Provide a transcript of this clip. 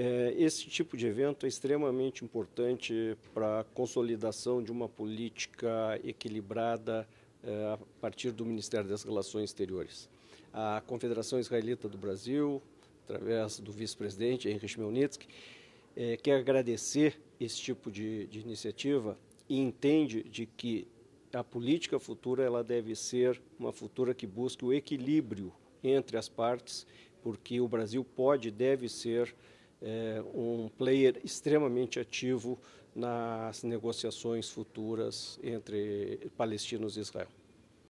É, esse tipo de evento é extremamente importante para a consolidação de uma política equilibrada é, a partir do Ministério das Relações Exteriores. A Confederação Israelita do Brasil, através do vice-presidente Henrich Melnitsky, é, quer agradecer esse tipo de, de iniciativa e entende de que a política futura ela deve ser uma futura que busque o equilíbrio entre as partes, porque o Brasil pode e deve ser é, um player extremamente ativo nas negociações futuras entre palestinos e Israel.